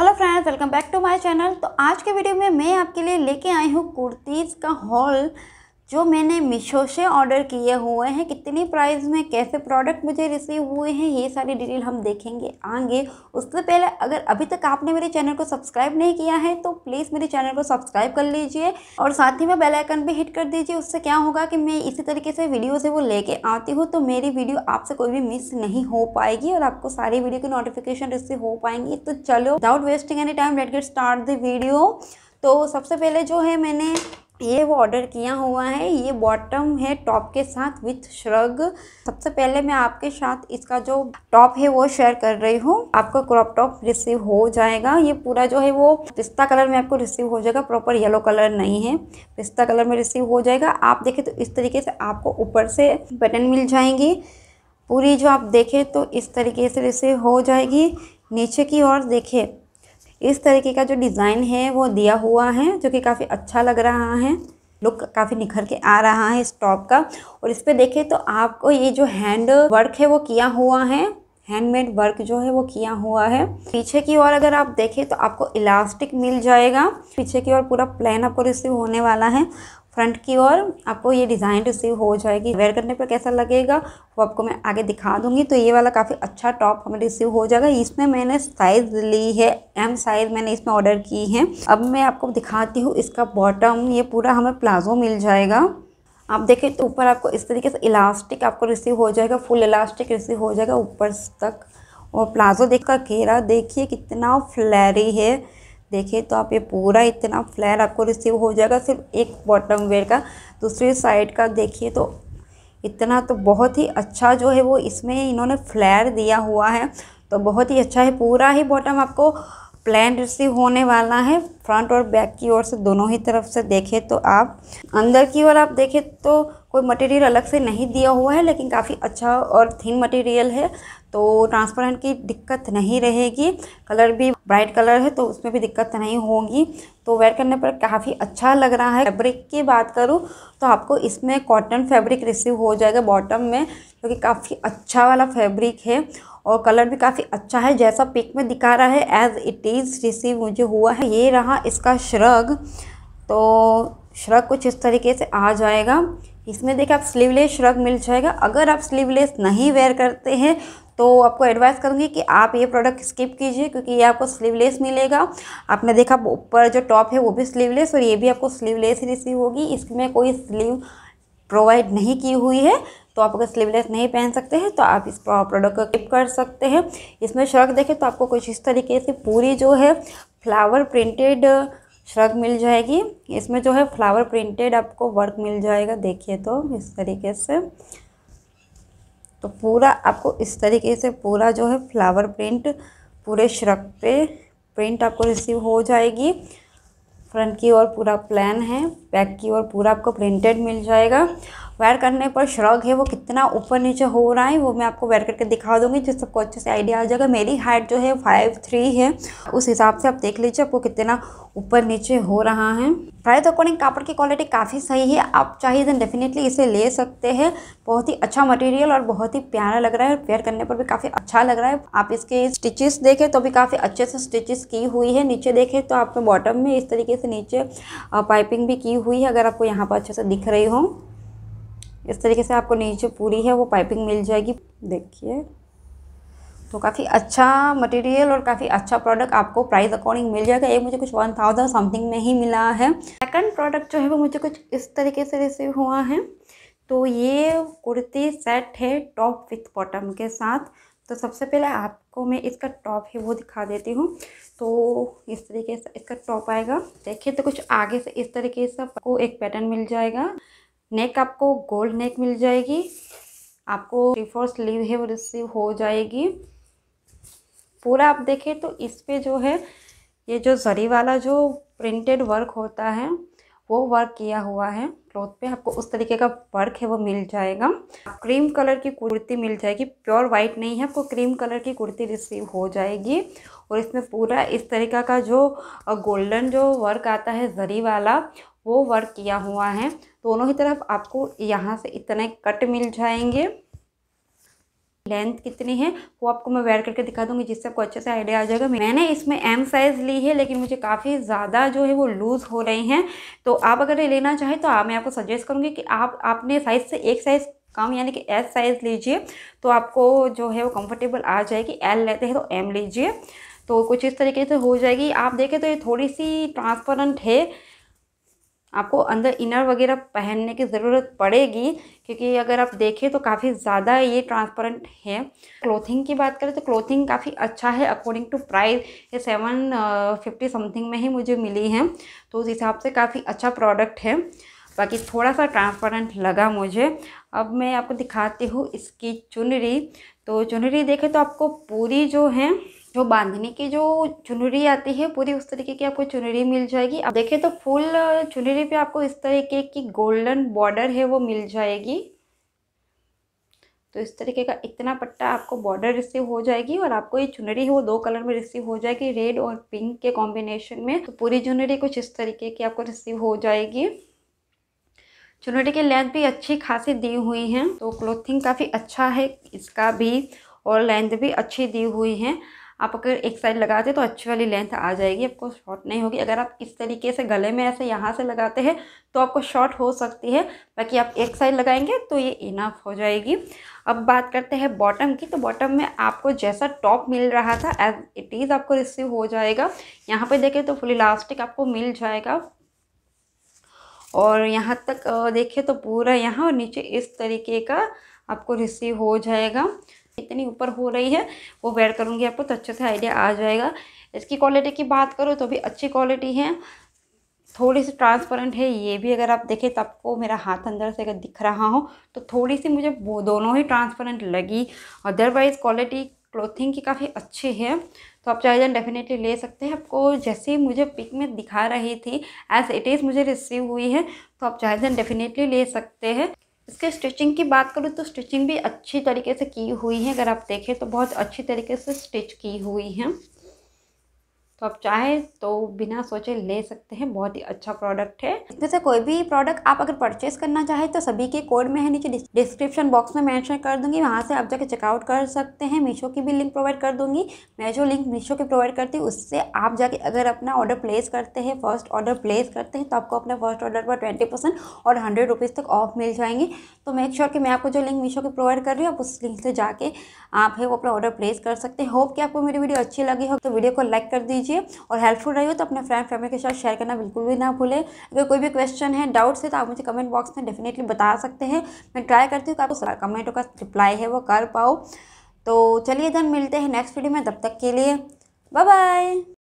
hello friends welcome back to my channel तो आज के वीडियो में मैं आपके लिए लेके आई हूँ कुर्तीज़ का हॉल जो मैंने मीशो से ऑर्डर किए हुए हैं कितनी प्राइस में कैसे प्रोडक्ट मुझे रिसीव हुए हैं ये सारी डिटेल हम देखेंगे आगे उससे पहले अगर अभी तक आपने मेरे चैनल को सब्सक्राइब नहीं किया है तो प्लीज़ मेरे चैनल को सब्सक्राइब कर लीजिए और साथ ही में बेल आइकन भी हिट कर दीजिए उससे क्या होगा कि मैं इसी तरीके से वीडियोज़ है वो लेके आती हूँ तो मेरी वीडियो आपसे कोई भी मिस नहीं हो पाएगी और आपको सारी वीडियो की नोटिफिकेशन रिसीव हो पाएंगी तो चलो without wasting any time let get start the video तो सबसे पहले जो है मैंने ये वो ऑर्डर किया हुआ है ये बॉटम है टॉप के साथ विथ श्रग सबसे पहले मैं आपके साथ इसका जो टॉप है वो शेयर कर रही हूँ आपको क्रॉप टॉप रिसीव हो जाएगा ये पूरा जो है वो पिस्ता कलर में आपको रिसीव हो जाएगा प्रॉपर येलो कलर नहीं है पिस्ता कलर में रिसीव हो जाएगा आप देखें तो इस तरीके से आपको ऊपर से बटन मिल जाएंगी पूरी जो आप देखें तो इस तरीके से रिसीव हो जाएगी नीचे की ओर देखें इस तरीके का जो डिज़ाइन है वो दिया हुआ है जो कि काफ़ी अच्छा लग रहा है लुक काफ़ी निखर के आ रहा है इस टॉप का और इस पर देखें तो आपको ये जो हैंड वर्क है वो किया हुआ है हैंडमेड वर्क जो है वो किया हुआ है पीछे की ओर अगर आप देखें तो आपको इलास्टिक मिल जाएगा पीछे की ओर पूरा प्लान आपको रिसीव होने वाला है फ्रंट की ओर आपको ये डिज़ाइन रिसीव हो जाएगी वेयर करने पर कैसा लगेगा वो आपको मैं आगे दिखा दूंगी तो ये वाला काफ़ी अच्छा टॉप हमें रिसीव हो जाएगा इसमें मैंने साइज़ ली है एम साइज़ मैंने इसमें ऑर्डर की है अब मैं आपको दिखाती हूँ इसका बॉटम ये पूरा हमें प्लाजो मिल जाएगा आप देखें तो ऊपर आपको इस तरीके से इलास्टिक आपको रिसीव हो जाएगा फुल इलास्टिक रिसीव हो जाएगा ऊपर तक और प्लाजो देख का घेरा देखिए कितना फ्लैरी है देखिए तो आप ये पूरा इतना फ्लैर आपको रिसीव हो जाएगा सिर्फ एक बॉटम वेयर का दूसरी साइड का देखिए तो इतना तो बहुत ही अच्छा जो है वो इसमें इन्होंने फ्लैर दिया हुआ है तो बहुत ही अच्छा है पूरा ही बॉटम आपको प्लान से होने वाला है फ्रंट और बैक की ओर से दोनों ही तरफ से देखें तो आप अंदर की ओर आप देखें तो कोई मटेरियल अलग से नहीं दिया हुआ है लेकिन काफ़ी अच्छा और थिन मटेरियल है तो ट्रांसपेरेंट की दिक्कत नहीं रहेगी कलर भी ब्राइट कलर है तो उसमें भी दिक्कत नहीं होगी तो वेयर करने पर काफ़ी अच्छा लग रहा है फैब्रिक की बात करूँ तो आपको इसमें कॉटन फैब्रिक रिसीव हो जाएगा बॉटम में क्योंकि तो काफ़ी अच्छा वाला फैब्रिक है और कलर भी काफ़ी अच्छा है जैसा पिक में दिखा रहा है एज इट इज़ रिसीव मुझे हुआ है ये रहा इसका श्रग तो श्रग कुछ इस तरीके से आ जाएगा इसमें देखिए आप स्लीवलेस श्रग मिल जाएगा अगर आप स्लीवलेस नहीं वेयर करते हैं तो आपको एडवाइस करूँगी कि आप ये प्रोडक्ट स्किप कीजिए क्योंकि ये आपको स्लीवलेस मिलेगा आपने देखा ऊपर जो टॉप है वो भी स्लीवलेस और ये भी आपको स्लीवलेस ही रिसीव होगी इसमें कोई स्लीव प्रोवाइड नहीं की हुई है तो आप अगर स्लीवलेस नहीं पहन सकते हैं तो आप इस प्रोडक्ट को किप कर सकते हैं इसमें श्रग देखें तो आपको कुछ इस तरीके से पूरी जो है फ्लावर प्रिंटेड श्रग मिल जाएगी इसमें जो है फ्लावर प्रिंटेड आपको वर्क मिल जाएगा देखिए तो इस तरीके से तो पूरा आपको इस तरीके से पूरा जो है फ्लावर प्रिंट पूरे श्रग पे प्रिंट आपको रिसीव हो जाएगी फ्रंट की ओर पूरा प्लान है बैक की ओर पूरा आपको प्रिंटेड मिल जाएगा वेयर करने पर श्रग है वो कितना ऊपर नीचे हो रहा है वो मैं आपको वेयर करके दिखा दूंगी जिससे तो आपको अच्छे से आइडिया आ जाएगा मेरी हाइट जो है फाइव थ्री है उस हिसाब से आप देख लीजिए आपको कितना ऊपर नीचे हो रहा है प्राइस अकॉर्डिंग कापड़ की क्वालिटी काफ़ी सही है आप चाहिए तो डेफिनेटली इसे ले सकते हैं बहुत ही अच्छा मटेरियल और बहुत ही प्यारा लग रहा है वेयर करने पर भी काफ़ी अच्छा लग रहा है आप इसके स्टिचेस देखें तो भी काफ़ी अच्छे से स्टिचेस की हुई है नीचे देखें तो आपने बॉटम में इस तरीके से नीचे पाइपिंग भी की हुई है अगर आपको यहाँ पर अच्छे से दिख रही हो इस तरीके से आपको नीचे पूरी है वो पाइपिंग मिल जाएगी देखिए तो काफ़ी अच्छा मटेरियल और काफ़ी अच्छा प्रोडक्ट आपको प्राइस अकॉर्डिंग मिल जाएगा ये मुझे कुछ वन थाउजेंड समथिंग में ही मिला है सेकंड प्रोडक्ट जो है वो मुझे कुछ इस तरीके से रिसीव हुआ है तो ये कुर्ती सेट है टॉप विथ बॉटम के साथ तो सबसे पहले आप आपको मैं इसका टॉप है वो दिखा देती हूँ तो इस तरीके से इसका टॉप आएगा देखिए तो कुछ आगे से इस तरीके से आपको एक पैटर्न मिल जाएगा नेक आपको गोल्ड नेक मिल जाएगी आपको फोर स्लीव है वो रिसीव हो जाएगी पूरा आप देखें तो इस पर जो है ये जो जरी वाला जो प्रिंटेड वर्क होता है वो वर्क किया हुआ है क्लोथ पे आपको उस तरीके का वर्क है वो मिल जाएगा क्रीम कलर की कुर्ती मिल जाएगी प्योर वाइट नहीं है आपको क्रीम कलर की कुर्ती रिसीव हो जाएगी और इसमें पूरा इस तरीका का जो गोल्डन जो वर्क आता है जरी वाला वो वर्क किया हुआ है दोनों ही तरफ आपको यहाँ से इतने कट मिल जाएंगे लेंथ कितनी है वो आपको मैं वेयर करके दिखा दूँगी जिससे आपको अच्छे से आइडिया आ जाएगा मैंने इसमें एम साइज़ ली है लेकिन मुझे काफ़ी ज़्यादा जो है वो लूज़ हो रही हैं तो आप अगर ये लेना चाहें तो आप मैं आपको सजेस्ट करूँगी कि आप अपने साइज़ से एक साइज़ कम यानी कि एस साइज़ लीजिए तो आपको जो है वो कंफर्टेबल आ जाएगी एल लेते हैं तो एम लीजिए तो कुछ इस तरीके से हो जाएगी आप देखें तो ये थोड़ी सी ट्रांसपेरेंट है आपको अंदर इनर वगैरह पहनने की ज़रूरत पड़ेगी क्योंकि अगर आप देखें तो काफ़ी ज़्यादा ये ट्रांसपेरेंट है क्लोथिंग की बात करें तो क्लोथिंग काफ़ी अच्छा है अकॉर्डिंग टू प्राइस ये सेवन फिफ्टी समथिंग में ही मुझे मिली है तो उस हिसाब से काफ़ी अच्छा प्रोडक्ट है बाकी थोड़ा सा ट्रांसपेरेंट लगा मुझे अब मैं आपको दिखाती हूँ इसकी चुनरी तो चुनरी देखें तो आपको पूरी जो है जो बांधने की जो चुनरी आती है पूरी उस तरीके की आपको चुनरी मिल जाएगी आप देखें तो फुल चुनरी पे आपको इस तरीके की गोल्डन बॉर्डर है वो मिल जाएगी तो इस तरीके का इतना पट्टा आपको बॉर्डर रिसीव हो जाएगी और आपको ये चुनरी है वो दो कलर में रिसीव हो जाएगी रेड और पिंक के कॉम्बिनेशन में तो पूरी चुनरी कुछ इस तरीके की आपको रिसीव हो जाएगी चुनरी की लेंथ भी अच्छी खासी दी हुई है तो क्लोथिंग काफ़ी अच्छा है इसका भी और लेंथ भी अच्छी दी हुई है आप अगर एक साइड लगाते तो अच्छी वाली लेंथ आ जाएगी आपको शॉर्ट नहीं होगी अगर आप इस तरीके से गले में ऐसे यहाँ से लगाते हैं तो आपको शॉर्ट हो सकती है बाकी आप एक साइड लगाएंगे तो ये इनफ हो जाएगी अब बात करते हैं बॉटम की तो बॉटम में आपको जैसा टॉप मिल रहा था एज इट इज़ आपको रिसीव हो जाएगा यहाँ पर देखें तो फुल इलास्टिक आपको मिल जाएगा और यहाँ तक देखें तो पूरा यहाँ और नीचे इस तरीके का आपको रिसीव हो जाएगा इतनी ऊपर हो रही है वो वेयर करूँगी आपको तो अच्छे से आइडिया आ जाएगा इसकी क्वालिटी की बात करो तो भी अच्छी क्वालिटी है थोड़ी सी ट्रांसपेरेंट है ये भी अगर आप देखें तो आपको मेरा हाथ अंदर से अगर दिख रहा हो तो थोड़ी सी मुझे वो दोनों ही ट्रांसपेरेंट लगी अदरवाइज़ क्वालिटी क्लोथिंग की काफ़ी अच्छी है तो आप चाहे जन डेफिनेटली ले सकते हैं आपको जैसे मुझे पिक में दिखा रही थी एज इट इज़ मुझे रिसीव हुई है तो आप चाहे जान डेफिनेटली ले सकते हैं इसके स्टिचिंग की बात करूँ तो स्टिचिंग भी अच्छी तरीके से की हुई है अगर आप देखें तो बहुत अच्छी तरीके से स्टिच की हुई है तो आप चाहें तो बिना सोचे ले सकते हैं बहुत ही अच्छा प्रोडक्ट है जैसे कोई भी प्रोडक्ट आप अगर परचेस करना चाहें तो सभी के कोड में है नीचे डिस्क्रिप्शन बॉक्स में मेंशन कर दूंगी वहाँ से आप जाके चेकआउट कर सकते हैं मीशो की भी लिंक प्रोवाइड कर दूंगी मैं जो लिंक मीशो की प्रोवाइड करती हूँ उससे आप जाके अगर अपना ऑर्डर प्लेस करते हैं फर्स्ट ऑर्डर प्लेस करते हैं तो आपको अपने फर्स्ट ऑर्डर पर ट्वेंटी परसेंट और हंड्रेड रुपीज़ तक ऑफ मिल जाएंगे तो मेक श्योर कि मैं आपको जो लिंक मीशो की प्रोवाइड कर रही हूँ आप उस लिंक से जाके आप है वो अपना ऑर्डर प्लेस कर सकते हैं होप कि आपको मेरी वीडियो अच्छी लगी हो तो वीडियो को लाइक कर दीजिए कीजिए और हेल्पफुल रही हो तो अपने फ्रेंड फैमिली के साथ शेयर करना बिल्कुल भी ना भूलें अगर कोई भी क्वेश्चन है डाउट्स है तो आप मुझे कमेंट बॉक्स में डेफिनेटली बता सकते हैं मैं ट्राई करती हूँ कि आपको कमेंटों का रिप्लाई है वो कर पाओ तो चलिए धन मिलते हैं नेक्स्ट वीडियो में तब तक के लिए बाय बाय